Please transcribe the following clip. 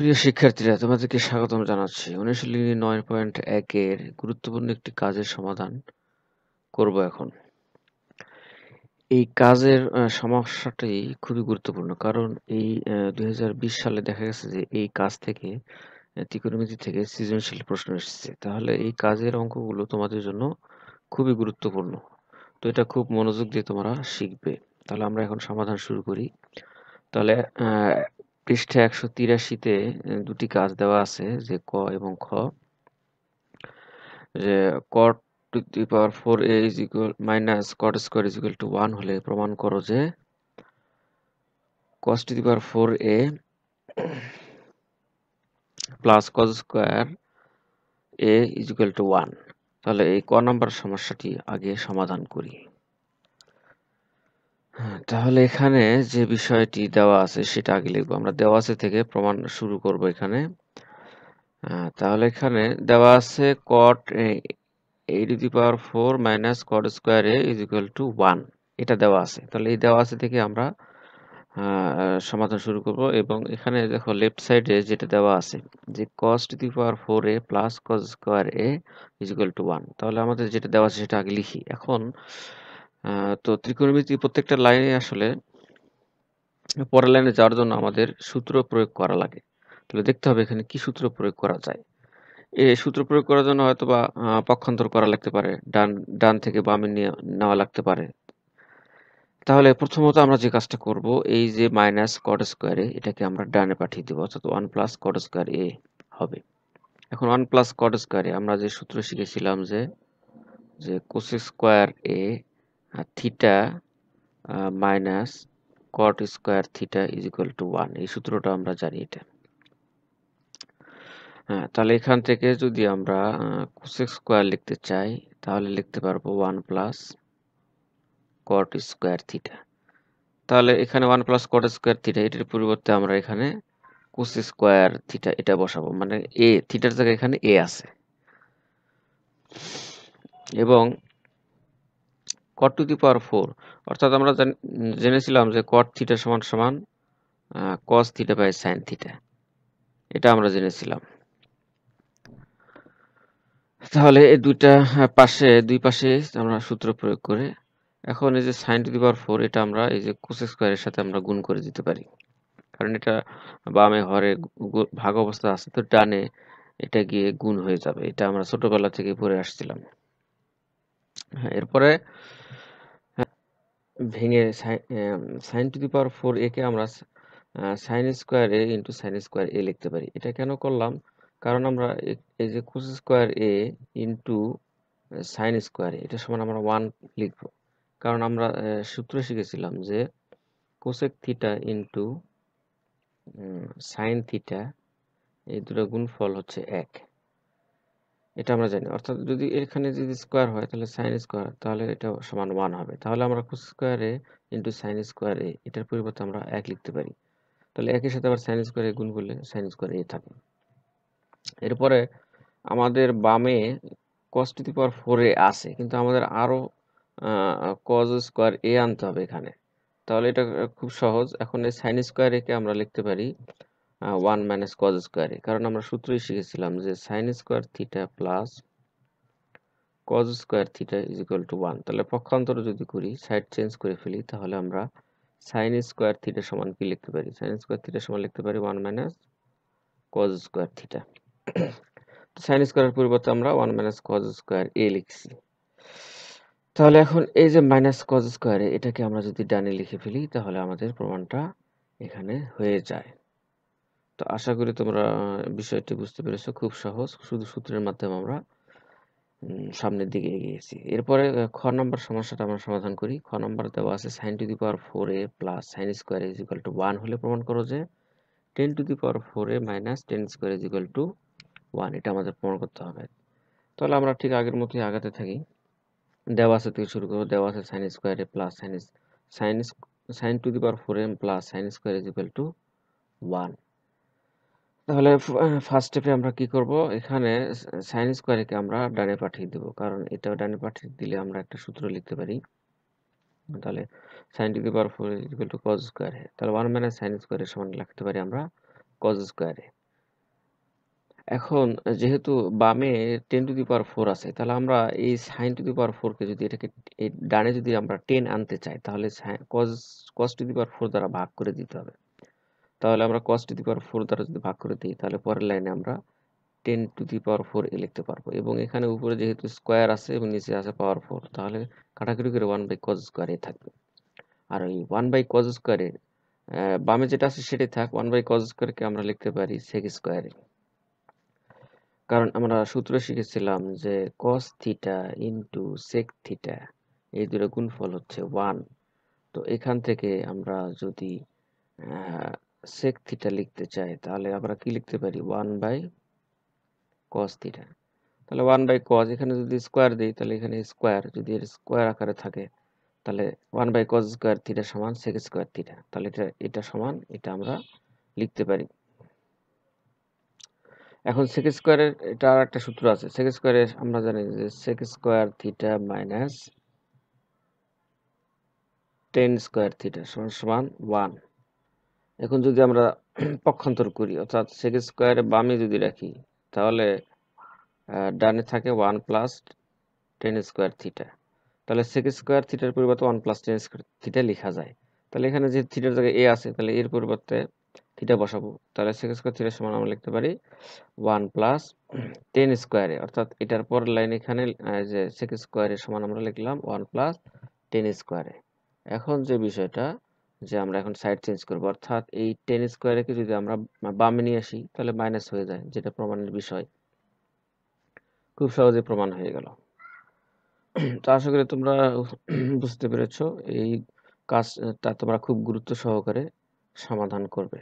প্রিয় শিক্ষার্থীরা তোমাদেরকে স্বাগতম জানাচ্ছি অনুশীলনী নয় পয়েন্ট একের গুরুত্বপূর্ণ একটি কাজের সমাধান করব এখন এই কাজের সমস্যাটি খুবই গুরুত্বপূর্ণ কারণ এই দুই সালে দেখা গেছে যে এই কাজ থেকে ত্রিকোণমিতি থেকে সৃজনশীল প্রশ্ন এসেছে তাহলে এই কাজের অঙ্কগুলো তোমাদের জন্য খুবই গুরুত্বপূর্ণ তো এটা খুব মনোযোগ দিয়ে তোমরা শিখবে তাহলে আমরা এখন সমাধান শুরু করি তাহলে পৃষ্ঠা একশো তিরাশিতে দুটি কাজ দেওয়া আছে যে ক এবং খ যে cot to the power four A is equal minus cot square is equal to one হলে প্রমাণ করো যে cos to the power four A plus cos square A is equal to one তাহলে এই ক নাম্বার সমস্যাটি আগে সমাধান করি হ্যাঁ, তাহলে এখানে যে বিষয়টি দেওয়া আছে সেটা আগে লিখবো। আমরা দেওয়া আছে থেকে প্রমাণ শুরু করব এখানে। তাহলে এখানে দেওয়া আছে cot eight a power four minus 4 square A square a is equal এটা দেওয়া আছে। তাহলে এই দেওয়া আছে থেকে আমরা সমাধান শুরু করব এবং এখানে দেখো লেফট সাইডে যেটা দেওয়া আছে যে cos the power four A plus cos square A is equal to one তাহলে আমাদের যেটা দেওয়া আছে সেটা আগে লিখি। এখন তো ত্রিকোণমিতি প্রত্যেকটা লাইনে আসলে পরের লাইনে যাওয়ার জন্য আমাদের সূত্র প্রয়োগ করা লাগে তাহলে দেখতে হবে এখানে কি সূত্র প্রয়োগ করা যায় এই সূত্র প্রয়োগ করার জন্য হয়তো বা পক্ষান্তর করা লাগতে পারে ডান ডান থেকে বামে নিয়ে নেওয়া লাগতে পারে তাহলে প্রথমত আমরা যে কাজটা করব এই যে মাইনাস কট স্কোয়ারে এটাকে আমরা ডানে পাঠিয়ে দেবো অর্থাৎ one plus cot square A হবে এখন ওয়ান প্লাস কট স্কোয়ারে আমরা যে সূত্র শিখেছিলাম যে যে cosec square A theta minus cot square theta is equal to one এই সূত্রটা আমরা জানি এটা হ্যাঁ তাহলে এখান থেকে যদি আমরা কোসেক স্কোয়ার লিখতে চাই তাহলে লিখতে পারবো one plus cot square theta তাহলে এখানে one plus cot square theta এটির পরিবর্তে আমরা এখানে কোস স্কোয়ার থিটা এটা বসাবো মানে এ থিটার জায়গায় এখানে এ আছে এবং কট টু দি পাওয়ার ফোর অর্থাৎ আমরা জেনেছিলাম যে কট থিটা সমান সমান cos theta by sine theta এটা আমরা জেনেছিলাম তাহলে এই দুইটা পাশে দুই পাশে আমরা সূত্র প্রয়োগ করে এখন এই যে sine to the power four এটা আমরা এই যে কোস স্কোয়ারের সাথে আমরা গুণ করে দিতে পারি কারণ এটা বামে হরে ভাগ অবস্থা আছে তো ডানে এটা গিয়ে গুণ হয়ে যাবে এটা আমরা ছোটবেলা থেকে পড়ে আসছিলাম হ্যাঁ, এরপরে ভেঙে sine to the power four একে আমরা sine square A into sine square A লিখতে পারি এটা কেন করলাম কারণ আমরা এই যে cos square A into sine square এটা সমান আমরা ওয়ান লিখব কারণ আমরা সূত্র শিখেছিলাম যে cosec theta into sine theta এই দুটো গুণফল হচ্ছে এক এটা আমরা জানি অর্থাৎ যদি এখানে যদি স্কোয়ার হয় তাহলে সাইন স্কোয়ার তাহলে এটা সমান ওয়ান হবে তাহলে আমরা cos square A into sine square A এটার পরিবর্তে আমরা এক লিখতে পারি তাহলে একের সাথে আবার সাইন স্কোয়ার এ গুণ করলে সাইন স্কোয়ার এ থাকে এরপরে আমাদের বামে কস টু দি পাওয়ার ফোর এ আসে কিন্তু আমাদের আরও কজ স্কোয়ার এ আনতে হবে এখানে তাহলে এটা খুব সহজ এখন এই সাইন স্কোয়ার এ কে আমরা লিখতে পারি ওয়ান মাইনাস কজ স্কয়ারে কারণ আমরা সূত্রই শিখেছিলাম যে sin square theta plus cos square theta is equal to one তাহলে পক্ষান্তর যদি করি সাইড চেঞ্জ করে ফেলি তাহলে আমরা sin স্কোয়ার থিটা সমান কি লিখতে পারি sin স্কোয়ার থিটা সমান লিখতে পারি one minus cos square theta তো সাইন স্কোয়ারের পরিবর্তে আমরা one minus cos square A লিখছি তাহলে এখন এই যে মাইনাস কজ স্কোয়ারে এটাকে আমরা যদি ডানে লিখে ফেলি তাহলে আমাদের প্রমাণটা এখানে হয়ে যায় তো আশা করি তোমরা বিষয়টি বুঝতে পেরেছো খুব সহজ শুধু সূত্রের মাধ্যমে আমরা সামনের দিকে এগিয়েছি এরপরে খ নম্বর সমস্যাটা আমরা সমাধান করি খ নম্বর দেওয়া আছে sine to the power four A plus sine square is equal to one হলে প্রমাণ করো যে tan to the power four A minus tan square is equal to one এটা আমাদের প্রমাণ করতে হবে তাহলে আমরা ঠিক আগের মতোই আগাতে থাকি দেওয়া আছে থেকে শুরু করবো দেওয়া আছে sine square A plus sine sine sine to the power four M plus sine square is equal to one তাহলে ফার্স্ট স্টেপে আমরা কি করব এখানে সাইন স্কোয়ারকে আমরা ডানে পাঠিয়ে দেব কারণ এটা ডানে পাঠিয়ে দিলে আমরা একটা সূত্র লিখতে পারি তাহলে sine to the power four equal to cos স্কোয়ারে তাহলে ওয়ান মাইনাস সাইন স্কোয়ারের সমান লিখতে পারি আমরা কজ স্কোয়ারে এখন যেহেতু বামে tan to the power four আছে তাহলে আমরা এই সাইন টু দি পাওয়ার ফোরকে যদি এটাকে এই ডানে যদি আমরা টেন আনতে চাই তাহলে cos cos to the power four দ্বারা ভাগ করে দিতে হবে তাহলে আমরা কস টু দি পাওয়ার ফোর দ্বারা যদি ভাগ করে দিই তাহলে পরের লাইনে আমরা tan to the power four A লিখতে পারবো এবং এখানে উপরে যেহেতু স্কোয়ার আছে এবং নিচে আছে পাওয়ার ফোর তাহলে কাটাকুটি করে ওয়ান বাই কজ স্কোয়ারে থাকবে আর ওই ওয়ান বাই কজ স্কোয়ারে বামে যেটা আছে সেটাই থাক ওয়ান বাই কজ স্কোয়ারকে আমরা লিখতে পারি সেক স্কোয়ারে কারণ আমরা সূত্র শিখেছিলাম যে cos theta into sec theta এই দুটো গুণফল হচ্ছে ওয়ান তো এখান থেকে আমরা যদি সেক থিটা লিখতে চাই তাহলে আমরা কি লিখতে পারি ওয়ান বাই কস থিটা তাহলে ওয়ান বাই কস এখানে যদি স্কোয়ার দিই তাহলে এখানে স্কোয়ার যদি এর স্কোয়ার আকারে থাকে তাহলে one by cos square theta সমান সেক স্কোয়ার থিটা তাহলে এটা এটা সমান এটা আমরা লিখতে পারি এখন সেক স্কোয়ারের এটা আরেকটা সূত্র আছে সেক স্কোয়ারে আমরা জানি যে sec square theta minus tan square theta সমান সমান ওয়ান এখন যদি আমরা পক্ষান্তর করি অর্থাৎ সেক স্কোয়ারে বামে যদি রাখি তাহলে ডানে থাকে one plus tan square theta তাহলে সেক স্কোয়ার থিটার পরিবর্তে one plus tan square theta লেখা যায় তাহলে এখানে যে থিটার জায়গায় এ আছে তাহলে এর পরিবর্তে থিটা বসাবো তাহলে সেক স্কোয়ার থিটার সমান আমরা লিখতে পারি ওয়ান প্লাস টেন স্কোয়ারে অর্থাৎ এটার পর লাইন এখানে যে সেক স্কোয়ারের সমান আমরা লিখলাম ওয়ান প্লাস টেন স্কোয়ারে এখন যে বিষয়টা যে আমরা এখন সাইড চেঞ্জ করব অর্থাৎ এই টেন স্কোয়ারকে যদি আমরা বামে নিয়ে আসি তাহলে মাইনাস হয়ে যায় যেটা প্রমাণের বিষয় খুব সহজে প্রমাণ হয়ে গেল তো আশা করি তোমরা বুঝতে পেরেছ এই কাজটা তোমরা খুব গুরুত্ব সহকারে সমাধান করবে